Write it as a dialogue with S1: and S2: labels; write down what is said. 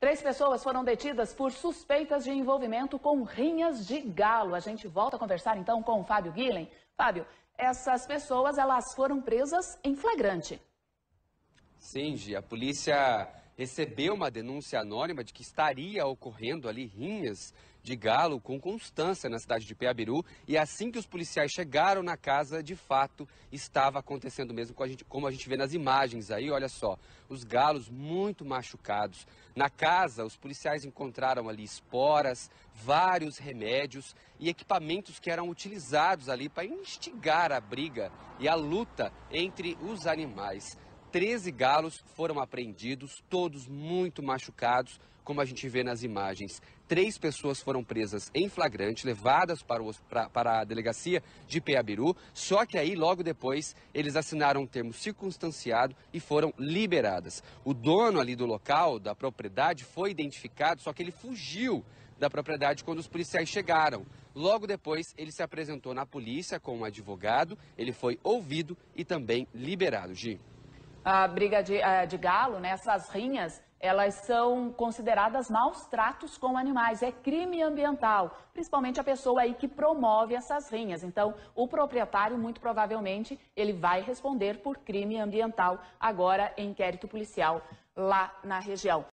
S1: Três pessoas foram detidas por suspeitas de envolvimento com rinhas de galo. A gente volta a conversar então com o Fábio Guilhem. Fábio, essas pessoas elas foram presas em flagrante.
S2: Sim, Gi, a polícia recebeu uma denúncia anônima de que estaria ocorrendo ali rinhas de galo com constância na cidade de Peabiru e assim que os policiais chegaram na casa, de fato, estava acontecendo mesmo com a gente, como a gente vê nas imagens aí, olha só, os galos muito machucados. Na casa, os policiais encontraram ali esporas, vários remédios e equipamentos que eram utilizados ali para instigar a briga e a luta entre os animais. 13 galos foram apreendidos, todos muito machucados, como a gente vê nas imagens. Três pessoas foram presas em flagrante, levadas para, o, pra, para a delegacia de Peabiru, só que aí, logo depois, eles assinaram um termo circunstanciado e foram liberadas. O dono ali do local, da propriedade, foi identificado, só que ele fugiu da propriedade quando os policiais chegaram. Logo depois, ele se apresentou na polícia com um advogado, ele foi ouvido e também liberado, Gi
S1: a briga de, a, eh, de galo, né, essas rinhas, elas são consideradas maus tratos com animais, é crime ambiental, principalmente a pessoa aí que promove essas rinhas. Então, o proprietário, muito provavelmente, ele vai responder por crime ambiental agora em inquérito policial lá na região.